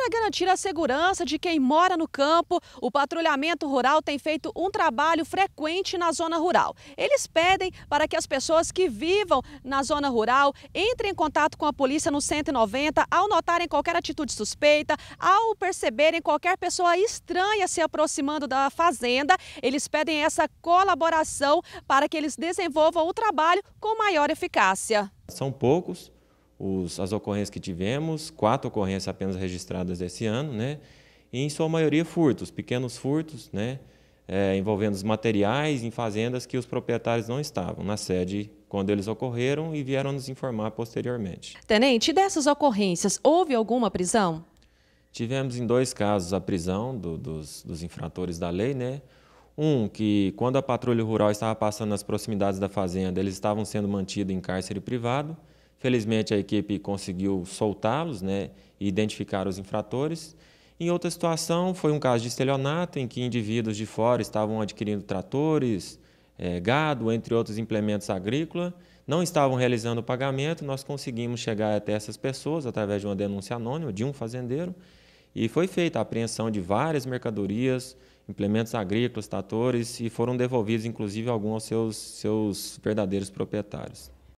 Para garantir a segurança de quem mora no campo, o patrulhamento rural tem feito um trabalho frequente na zona rural. Eles pedem para que as pessoas que vivam na zona rural entrem em contato com a polícia no 190 ao notarem qualquer atitude suspeita, ao perceberem qualquer pessoa estranha se aproximando da fazenda. Eles pedem essa colaboração para que eles desenvolvam o trabalho com maior eficácia. São poucos os, as ocorrências que tivemos, quatro ocorrências apenas registradas esse ano, né? E em sua maioria furtos, pequenos furtos, né? É, envolvendo os materiais em fazendas que os proprietários não estavam na sede quando eles ocorreram e vieram nos informar posteriormente. Tenente, dessas ocorrências, houve alguma prisão? Tivemos em dois casos a prisão do, dos, dos infratores da lei, né? Um, que quando a patrulha rural estava passando nas proximidades da fazenda, eles estavam sendo mantidos em cárcere privado. Felizmente a equipe conseguiu soltá-los né, e identificar os infratores. Em outra situação, foi um caso de estelionato em que indivíduos de fora estavam adquirindo tratores, é, gado, entre outros implementos agrícolas, não estavam realizando o pagamento. Nós conseguimos chegar até essas pessoas através de uma denúncia anônima de um fazendeiro e foi feita a apreensão de várias mercadorias, implementos agrícolas, tratores e foram devolvidos, inclusive, alguns aos seus, seus verdadeiros proprietários.